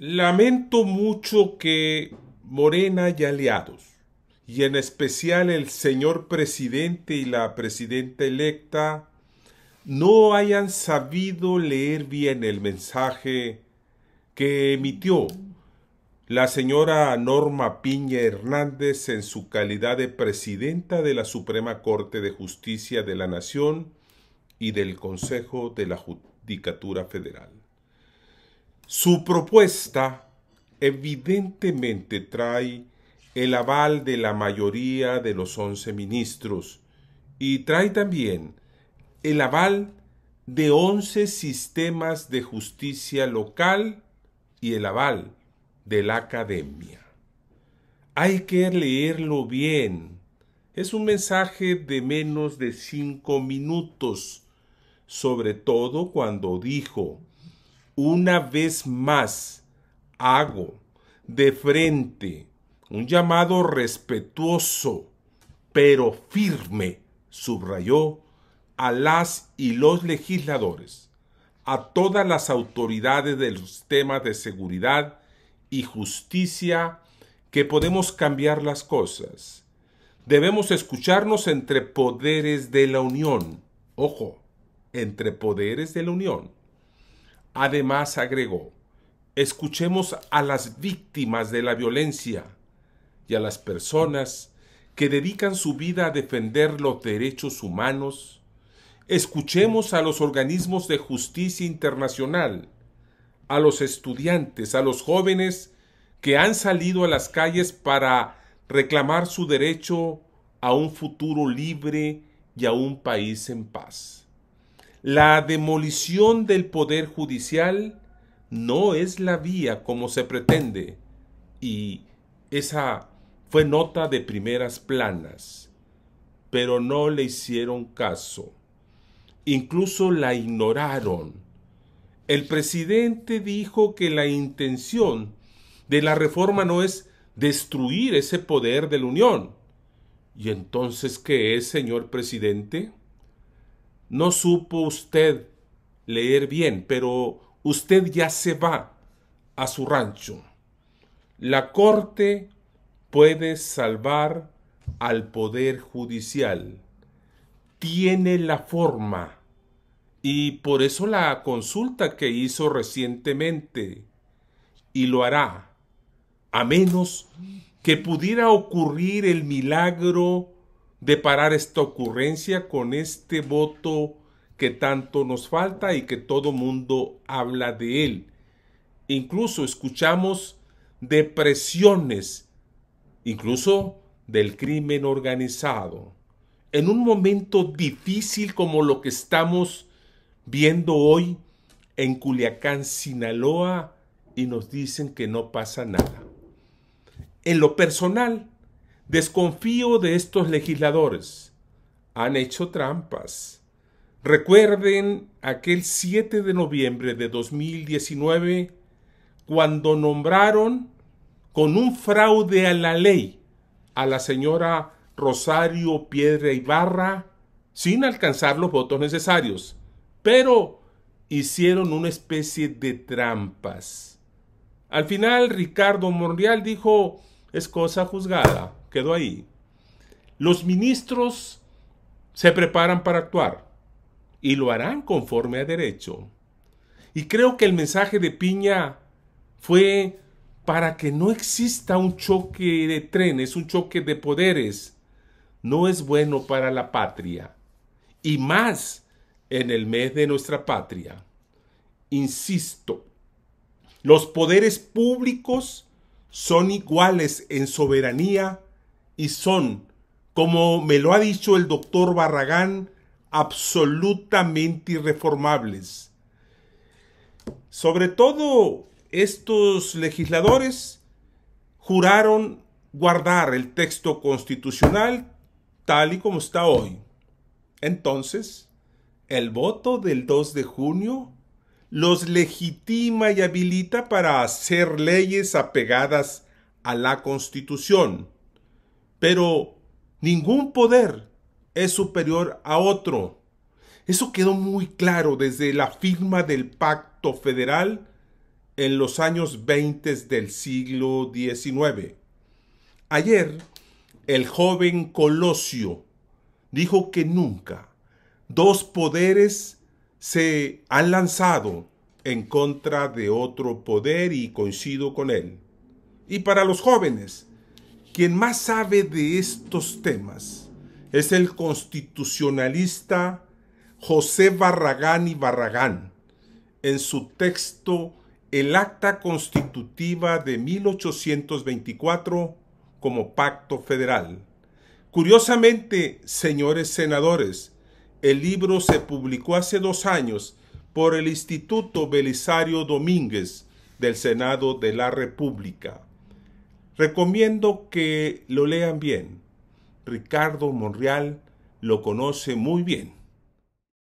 Lamento mucho que Morena y aliados, y en especial el señor presidente y la presidenta electa, no hayan sabido leer bien el mensaje que emitió la señora Norma Piña Hernández en su calidad de presidenta de la Suprema Corte de Justicia de la Nación y del Consejo de la Judicatura Federal. Su propuesta evidentemente trae el aval de la mayoría de los once ministros y trae también el aval de once sistemas de justicia local y el aval de la academia. Hay que leerlo bien. Es un mensaje de menos de cinco minutos, sobre todo cuando dijo una vez más hago de frente un llamado respetuoso, pero firme, subrayó, a las y los legisladores, a todas las autoridades de los temas de seguridad y justicia, que podemos cambiar las cosas. Debemos escucharnos entre poderes de la Unión. Ojo, entre poderes de la Unión Además agregó, escuchemos a las víctimas de la violencia y a las personas que dedican su vida a defender los derechos humanos, escuchemos a los organismos de justicia internacional, a los estudiantes, a los jóvenes que han salido a las calles para reclamar su derecho a un futuro libre y a un país en paz. La demolición del poder judicial no es la vía como se pretende y esa fue nota de primeras planas, pero no le hicieron caso. Incluso la ignoraron. El presidente dijo que la intención de la reforma no es destruir ese poder de la Unión. ¿Y entonces qué es, señor presidente? No supo usted leer bien, pero usted ya se va a su rancho. La corte puede salvar al poder judicial. Tiene la forma. Y por eso la consulta que hizo recientemente. Y lo hará. A menos que pudiera ocurrir el milagro de parar esta ocurrencia con este voto que tanto nos falta y que todo mundo habla de él. Incluso escuchamos depresiones, incluso del crimen organizado. En un momento difícil como lo que estamos viendo hoy en Culiacán, Sinaloa, y nos dicen que no pasa nada. En lo personal, Desconfío de estos legisladores. Han hecho trampas. Recuerden aquel 7 de noviembre de 2019, cuando nombraron con un fraude a la ley a la señora Rosario Piedra Ibarra sin alcanzar los votos necesarios, pero hicieron una especie de trampas. Al final, Ricardo Monreal dijo, es cosa juzgada quedó ahí. Los ministros se preparan para actuar y lo harán conforme a derecho. Y creo que el mensaje de Piña fue para que no exista un choque de trenes, un choque de poderes. No es bueno para la patria. Y más en el mes de nuestra patria. Insisto, los poderes públicos son iguales en soberanía y son, como me lo ha dicho el doctor Barragán, absolutamente irreformables. Sobre todo estos legisladores juraron guardar el texto constitucional tal y como está hoy. Entonces, el voto del 2 de junio los legitima y habilita para hacer leyes apegadas a la Constitución pero ningún poder es superior a otro. Eso quedó muy claro desde la firma del pacto federal en los años 20 del siglo XIX. Ayer, el joven Colosio dijo que nunca dos poderes se han lanzado en contra de otro poder y coincido con él. Y para los jóvenes, quien más sabe de estos temas es el constitucionalista José Barragán y Barragán en su texto El Acta Constitutiva de 1824 como Pacto Federal. Curiosamente, señores senadores, el libro se publicó hace dos años por el Instituto Belisario Domínguez del Senado de la República. Recomiendo que lo lean bien. Ricardo Monreal lo conoce muy bien.